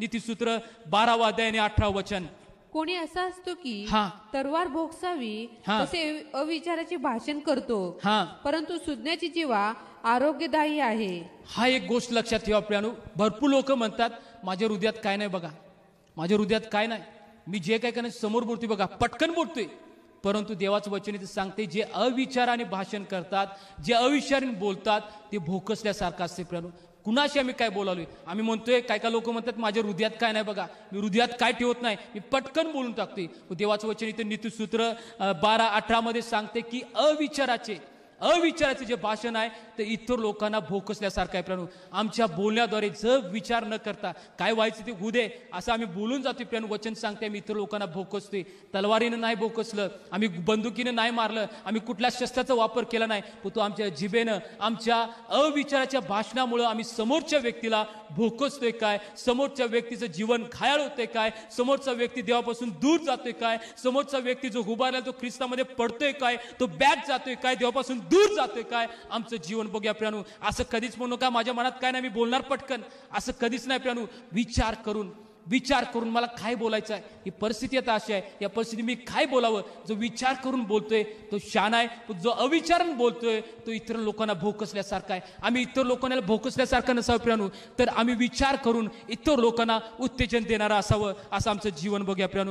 नीतीसूत्र बारावा अध्याय आणि अठरा वचन कोणी असा असतो की हा. तरवार भोगसावी असे अविचाराचे भाषण करतो हा. परंतु सुज्ञाची जीवा आरोग्यदायी आहे हा एक गोष्ट लक्षात ठेवा आपल्यानु भरपूर लोक म्हणतात माझ्या हृदयात काय नाही बघा माझ्या हृदयात काय नाही मी जे काय करणार समोर बोलतोय बघा पटकन बोलतोय परंतु देवाचं वचन इथे सांगते जे अविचाराने भाषण करतात जे अविचाराने बोलतात ते भोकसल्यासारखं असते कुणाशी आम्ही काय बोलालोय आम्ही म्हणतोय काय काय लोक म्हणतात माझ्या हृदयात काय नाही बघा मी हृदयात काय ठेवत नाही मी पटकन बोलून टाकते देवाचं वचन इथे नीतीसूत्र बारा अठरामध्ये सांगते की अविचाराचे अविचाराचे जे भाषण आहे तर इतर लोकांना भोकसल्यासारखं आहे प्रणू आमच्या बोलण्याद्वारे जर विचार न करता काय व्हायचं ते उदे असं आम्ही बोलून जातो प्रणू वचन सांगते आम्ही इतर लोकांना भोकसतोय तलवारीनं नाही भोकसलं आम्ही बंदुकीनं नाही मारलं आम्ही कुठल्या शस्त्राचा वापर केला नाही पण तो आमच्या जिभेनं आमच्या अविचाराच्या भाषणामुळं आम्ही समोरच्या व्यक्तीला भोकसतोय काय समोरच्या व्यक्तीचं जीवन घायाळ होतंय काय समोरचा व्यक्ती देवापासून दूर जातोय काय समोरचा व्यक्ती जो उभारला तो ख्रिस्तामध्ये पडतोय काय तो बॅक जातोय काय देवापासून दूर जातोय काय आमचं जीवन बघूया प्रियानू असं कधीच म्हणू का माझ्या मनात काय नाही मी बोलणार पटकन असं कधीच नाही प्रियानू विचार करून विचार करून मला काय बोलायचं आहे ही परिस्थिती आता अशी आहे या परिस्थितीत मी काय बोलावं जो विचार करून बोलतोय तो शान आहे जो अविचारून बोलतोय तो इतर लोकांना भोकसल्यासारखा आहे आम्ही इतर लोकांना भोकसल्यासारखं नसावं प्रियानू तर आम्ही विचार करून इतर लोकांना उत्तेजन देणारं असावं असं आमचं जीवन बघूया प्रियानू